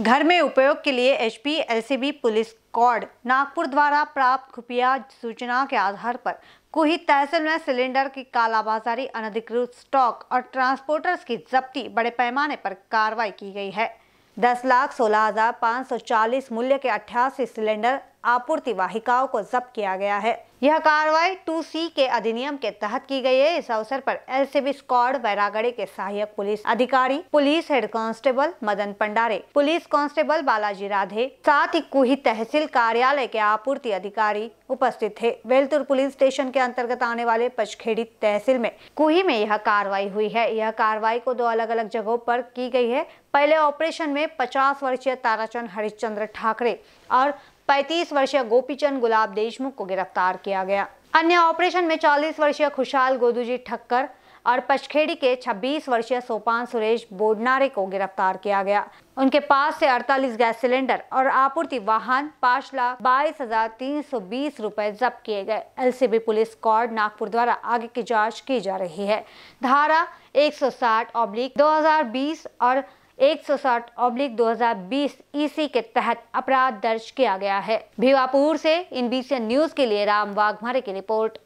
घर में उपयोग के लिए एचपी एलसीबी पुलिस कॉर्ड नागपुर द्वारा प्राप्त खुफिया सूचना के आधार पर कुही तहसील में सिलेंडर की कालाबाजारी अनधिकृत स्टॉक और ट्रांसपोर्टर्स की जब्ती बड़े पैमाने पर कार्रवाई की गई है दस लाख सोलह हजार पाँच सौ चालीस मूल्य के अठासी सिलेंडर आपूर्ति वाहिकाओं को जब्त किया गया है यह कार्रवाई टू सी के अधिनियम के तहत की गई है इस अवसर पर एलसीबी स्क्वाड बैरागढ़ी के सहायक पुलिस अधिकारी police head constable Madan Pandare police constable Balaji Radhe साथ ही कुही तहसील कार्यालय के आपूर्ति अधिकारी उपस्थित थे बेलतुर पुलिस स्टेशन के अंतर्गत आने वाले पचखेड़ी तहसील में कुही में यह कार्रवाई हुई है यह कार्रवाई को दो अलग अलग जगहों पर की गई है पहले ऑपरेशन में पचास वर्षीय ताराचंद हरिश्चंद्र ठाकरे और पैतीस वर्षीय गोपीचंद गुलाब देशमुख को गिरफ्तार किया गया अन्य ऑपरेशन में चालीस वर्षीय खुशहाल गोदूजी ठक्कर और पचखेड़ी के 26 वर्षीय सोपान सुरेश बोडनारे को गिरफ्तार किया गया उनके पास से 48 गैस सिलेंडर और आपूर्ति वाहन पाँच लाख बाईस हजार तीन सौ बीस रूपए जब्त किए गए एलसीबी पुलिस स्क्वाड नागपुर द्वारा आगे की जांच की जा रही है धारा 160 सौ साठ ऑब्लिक दो और एक सौ दो ऑब्लिक बीस ईसी e के तहत अपराध दर्ज किया गया है भिवापुर से इन बीसीएन न्यूज के लिए राम वाघमारे की रिपोर्ट